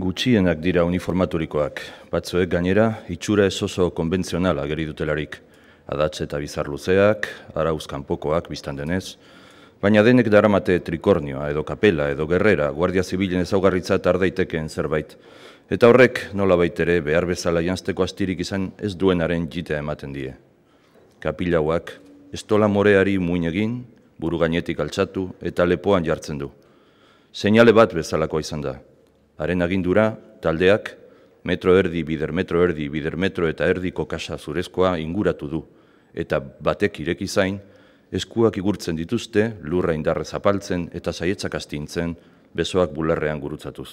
Gutxienak dira uniformaturikoak, batzuek gainera itxura ez oso konbentzional ageri dutelarik. Adatz eta bizar luzeak, arauzkan pokoak biztan denez, baina denek daramate trikornioa edo kapela edo gerrera, guardia zibilen ezaugarritza eta zerbait. Eta horrek nola baitere behar bezala jantzteko astirik izan ez duenaren jitea ematen die. Kapilauak, estola moreari muin egin, buru gainetik altxatu eta lepoan jartzen du. Seinale bat bezalako izan da. Haren agindura, taldeak, metro erdi, bider metro erdi, bider metro eta erdiko kasa zurezkoa inguratu du, eta batek ireki zain, eskuak igurtzen dituzte, lurra indarre zapaltzen eta saietzak astintzen, besoak bularrean gurutzatuz.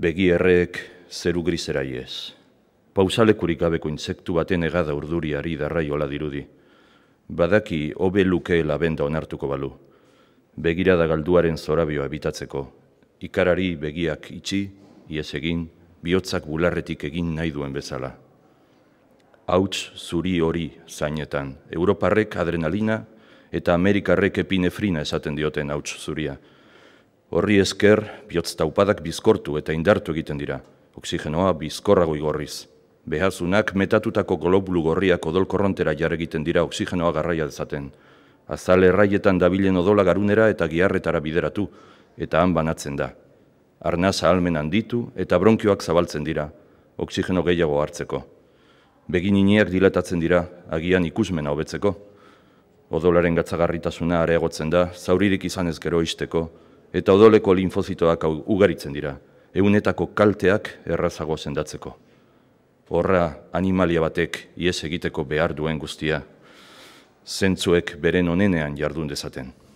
Begi erreek zeru grisera iez. Pausalekurik gabeko insektu baten egada urduriari darraiola dirudi. Badaki hobe lukeela benda onartuko balu. Begirada galduaren zorabioa ebitatzeko, ikarari begiak itxi, ies egin, bihotzak bularretik egin nahi duen bezala. Hauts zuri hori zainetan, Europarrek adrenalina eta Amerikarrek epinefrina esaten dioten hauts zuria. Horri esker, bihotz taupadak bizkortu eta indartu egiten dira, oksigenoa bizkorrago igorriz. Behazunak metatutako globulu gorriak odolkorrontera jarre egiten dira oksigenoa garraia dezaten. Azale erraietan dabilen odola garunera eta giharretara bideratu, eta han banatzen da. Arnaz ahalmen handitu eta bronkioak zabaltzen dira, oksigeno gehiago hartzeko. Begin dilatatzen dira, agian ikusmena hobetzeko. Odolaren gatzagarritasuna areagotzen da, zauririk izan ez gero isteko, eta odoleko linfozitoak ugaritzen dira, eunetako kalteak errazago sendatzeko. Horra animalia batek ies egiteko behar duen guztia, zentzuek beren onenean jardun dezaten.